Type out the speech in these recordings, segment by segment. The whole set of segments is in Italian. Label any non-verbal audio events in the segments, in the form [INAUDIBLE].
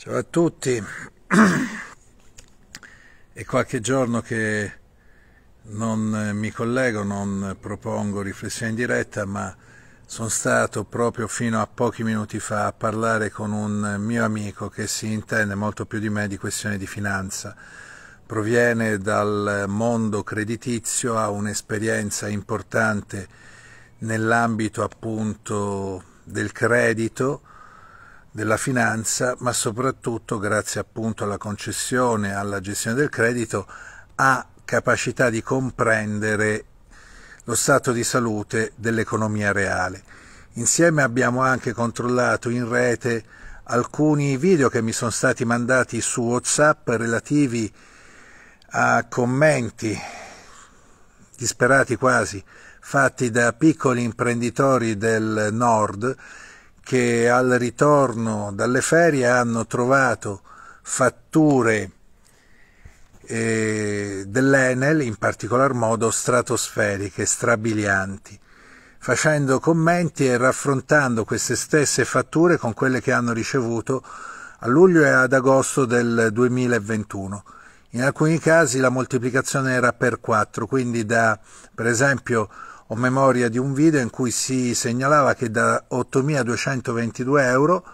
Ciao a tutti, [CLEARS THROAT] è qualche giorno che non eh, mi collego, non propongo riflessione in diretta, ma sono stato proprio fino a pochi minuti fa a parlare con un mio amico che si intende molto più di me di questioni di finanza. Proviene dal mondo creditizio, ha un'esperienza importante nell'ambito appunto del credito, della finanza, ma soprattutto grazie appunto alla concessione, alla gestione del credito, ha capacità di comprendere lo stato di salute dell'economia reale. Insieme abbiamo anche controllato in rete alcuni video che mi sono stati mandati su WhatsApp relativi a commenti disperati quasi fatti da piccoli imprenditori del nord che al ritorno dalle ferie hanno trovato fatture eh, dell'Enel, in particolar modo stratosferiche, strabilianti, facendo commenti e raffrontando queste stesse fatture con quelle che hanno ricevuto a luglio e ad agosto del 2021. In alcuni casi la moltiplicazione era per 4, quindi da per esempio ho memoria di un video in cui si segnalava che da 8.222 euro,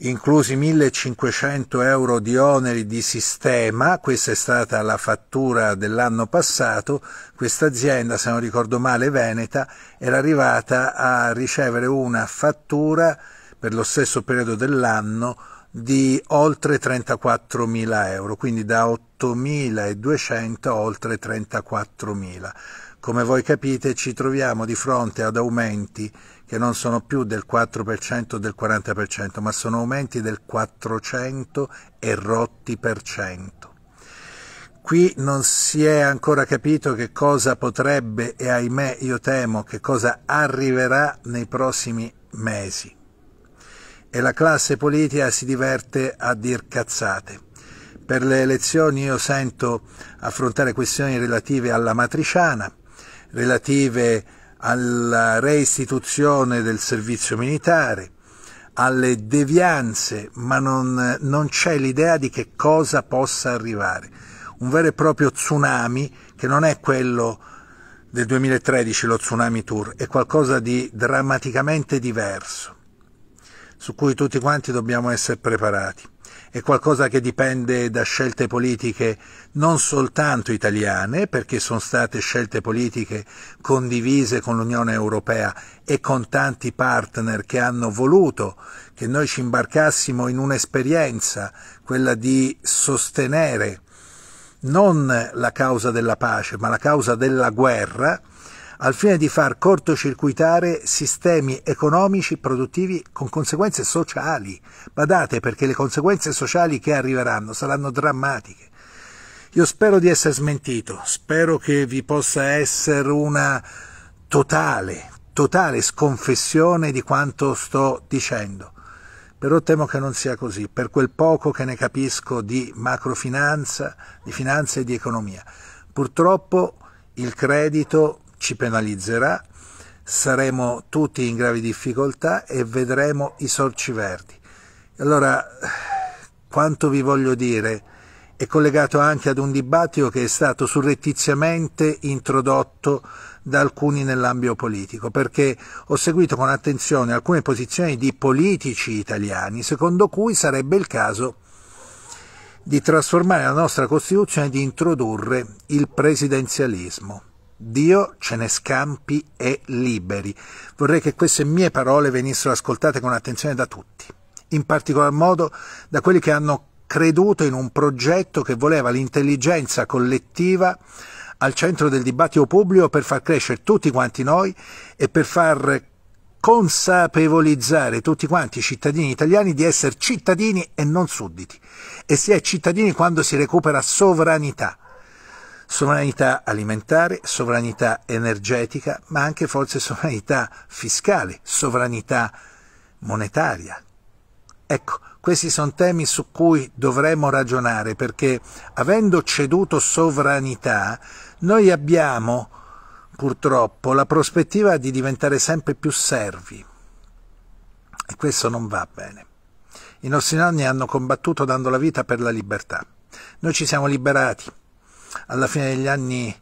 inclusi 1.500 euro di oneri di sistema, questa è stata la fattura dell'anno passato, questa azienda, se non ricordo male, Veneta, era arrivata a ricevere una fattura per lo stesso periodo dell'anno di oltre 34.000 euro, quindi da 8.200 a oltre 34.000. Come voi capite ci troviamo di fronte ad aumenti che non sono più del 4% o del 40%, ma sono aumenti del 400 e rotti per cento. Qui non si è ancora capito che cosa potrebbe e ahimè io temo che cosa arriverà nei prossimi mesi e la classe politica si diverte a dir cazzate. Per le elezioni io sento affrontare questioni relative alla matriciana, relative alla reistituzione del servizio militare, alle devianze, ma non, non c'è l'idea di che cosa possa arrivare. Un vero e proprio tsunami che non è quello del 2013, lo tsunami tour, è qualcosa di drammaticamente diverso su cui tutti quanti dobbiamo essere preparati. È qualcosa che dipende da scelte politiche non soltanto italiane, perché sono state scelte politiche condivise con l'Unione Europea e con tanti partner che hanno voluto che noi ci imbarcassimo in un'esperienza, quella di sostenere non la causa della pace, ma la causa della guerra, al fine di far cortocircuitare sistemi economici produttivi con conseguenze sociali. Badate perché le conseguenze sociali che arriveranno saranno drammatiche. Io spero di essere smentito, spero che vi possa essere una totale, totale sconfessione di quanto sto dicendo. Però temo che non sia così, per quel poco che ne capisco di macrofinanza, di finanza e di economia. Purtroppo il credito ci penalizzerà, saremo tutti in gravi difficoltà e vedremo i sorci verdi. Allora, quanto vi voglio dire è collegato anche ad un dibattito che è stato surrettiziamente introdotto da alcuni nell'ambito politico, perché ho seguito con attenzione alcune posizioni di politici italiani, secondo cui sarebbe il caso di trasformare la nostra Costituzione e di introdurre il presidenzialismo. Dio ce ne scampi e liberi. Vorrei che queste mie parole venissero ascoltate con attenzione da tutti, in particolar modo da quelli che hanno creduto in un progetto che voleva l'intelligenza collettiva al centro del dibattito pubblico per far crescere tutti quanti noi e per far consapevolizzare tutti quanti i cittadini italiani di essere cittadini e non sudditi. E si è cittadini quando si recupera sovranità sovranità alimentare, sovranità energetica, ma anche forse sovranità fiscale, sovranità monetaria. Ecco, questi sono temi su cui dovremmo ragionare perché avendo ceduto sovranità noi abbiamo purtroppo la prospettiva di diventare sempre più servi e questo non va bene. I nostri nonni hanno combattuto dando la vita per la libertà. Noi ci siamo liberati alla fine degli anni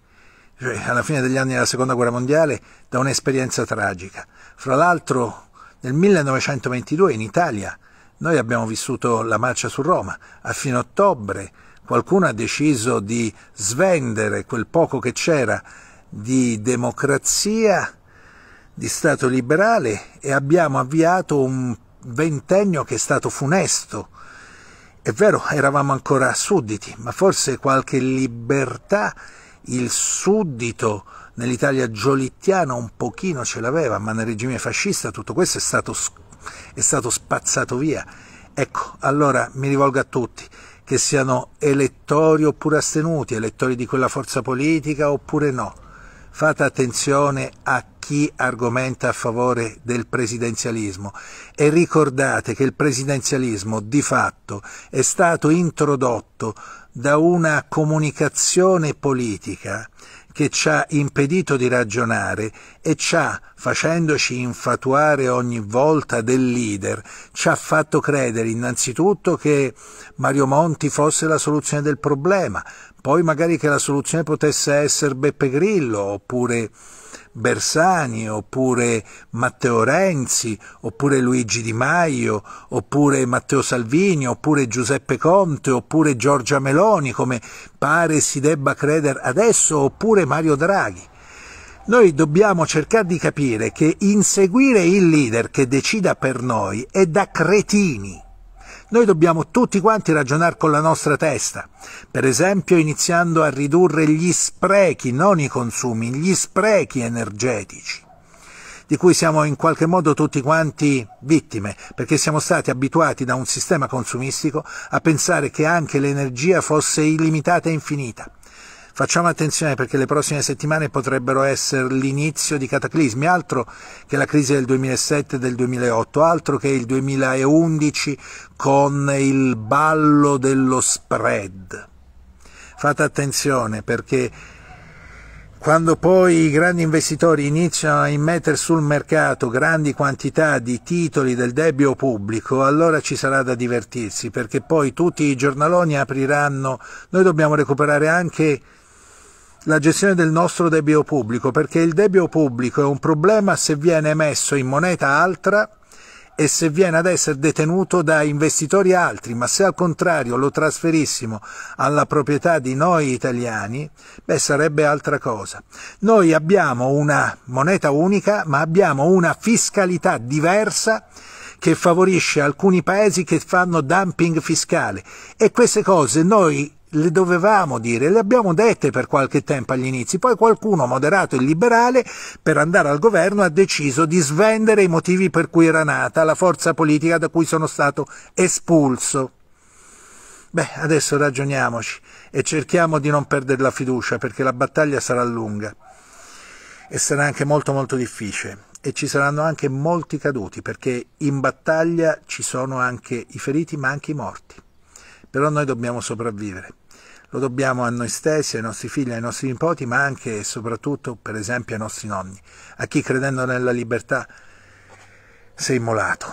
cioè alla fine degli anni della seconda guerra mondiale da un'esperienza tragica. Fra l'altro nel 1922 in Italia noi abbiamo vissuto la marcia su Roma. A fine ottobre qualcuno ha deciso di svendere quel poco che c'era di democrazia, di Stato liberale e abbiamo avviato un ventennio che è stato funesto è vero, eravamo ancora sudditi, ma forse qualche libertà il suddito nell'Italia giolittiana un pochino ce l'aveva, ma nel regime fascista tutto questo è stato, è stato spazzato via. Ecco, allora mi rivolgo a tutti, che siano elettori oppure astenuti, elettori di quella forza politica oppure no. Fate attenzione a chi argomenta a favore del presidenzialismo e ricordate che il presidenzialismo di fatto è stato introdotto da una comunicazione politica che ci ha impedito di ragionare e ci ha, facendoci infatuare ogni volta del leader, ci ha fatto credere innanzitutto che Mario Monti fosse la soluzione del problema, poi magari che la soluzione potesse essere Beppe Grillo, oppure Bersani, oppure Matteo Renzi, oppure Luigi Di Maio, oppure Matteo Salvini, oppure Giuseppe Conte, oppure Giorgia Meloni, come pare si debba credere adesso, oppure Mario Draghi. Noi dobbiamo cercare di capire che inseguire il leader che decida per noi è da cretini. Noi dobbiamo tutti quanti ragionare con la nostra testa, per esempio iniziando a ridurre gli sprechi, non i consumi, gli sprechi energetici di cui siamo in qualche modo tutti quanti vittime, perché siamo stati abituati da un sistema consumistico a pensare che anche l'energia fosse illimitata e infinita. Facciamo attenzione perché le prossime settimane potrebbero essere l'inizio di cataclismi, altro che la crisi del 2007 e del 2008, altro che il 2011 con il ballo dello spread. Fate attenzione perché quando poi i grandi investitori iniziano a immettere sul mercato grandi quantità di titoli del debito pubblico, allora ci sarà da divertirsi, perché poi tutti i giornaloni apriranno, noi dobbiamo recuperare anche la gestione del nostro debito pubblico, perché il debito pubblico è un problema se viene emesso in moneta altra e se viene ad essere detenuto da investitori altri, ma se al contrario lo trasferissimo alla proprietà di noi italiani, beh sarebbe altra cosa. Noi abbiamo una moneta unica, ma abbiamo una fiscalità diversa che favorisce alcuni paesi che fanno dumping fiscale e queste cose noi le dovevamo dire, le abbiamo dette per qualche tempo agli inizi, poi qualcuno moderato e liberale per andare al governo ha deciso di svendere i motivi per cui era nata la forza politica da cui sono stato espulso. Beh, adesso ragioniamoci e cerchiamo di non perdere la fiducia perché la battaglia sarà lunga e sarà anche molto molto difficile e ci saranno anche molti caduti perché in battaglia ci sono anche i feriti ma anche i morti. Però noi dobbiamo sopravvivere. Lo dobbiamo a noi stessi, ai nostri figli, ai nostri nipoti, ma anche e soprattutto, per esempio, ai nostri nonni, a chi credendo nella libertà si è immolato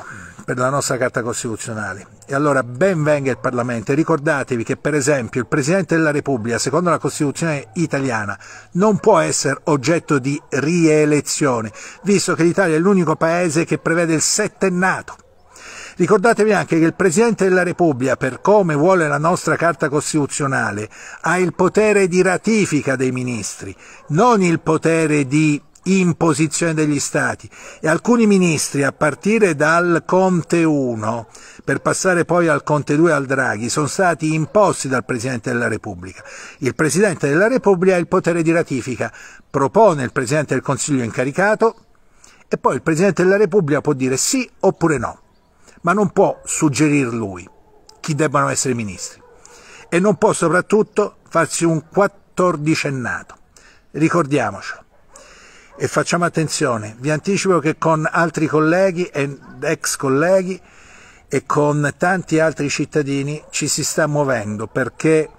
per la nostra Carta Costituzionale. E allora ben venga il Parlamento e ricordatevi che per esempio il Presidente della Repubblica, secondo la Costituzione italiana, non può essere oggetto di rielezione, visto che l'Italia è l'unico paese che prevede il settennato, Ricordatevi anche che il Presidente della Repubblica, per come vuole la nostra Carta Costituzionale, ha il potere di ratifica dei ministri, non il potere di imposizione degli Stati e alcuni ministri a partire dal Conte 1 per passare poi al Conte 2 e al Draghi sono stati imposti dal Presidente della Repubblica. Il Presidente della Repubblica ha il potere di ratifica, propone il Presidente del Consiglio incaricato e poi il Presidente della Repubblica può dire sì oppure no ma non può suggerir lui chi debbano essere ministri e non può soprattutto farsi un quattordicennato. Ricordiamocelo. E facciamo attenzione, vi anticipo che con altri colleghi e ex colleghi e con tanti altri cittadini ci si sta muovendo perché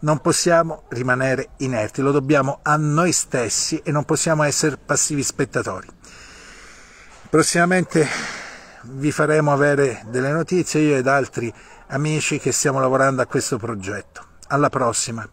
non possiamo rimanere inerti, lo dobbiamo a noi stessi e non possiamo essere passivi spettatori. Prossimamente vi faremo avere delle notizie io ed altri amici che stiamo lavorando a questo progetto. Alla prossima!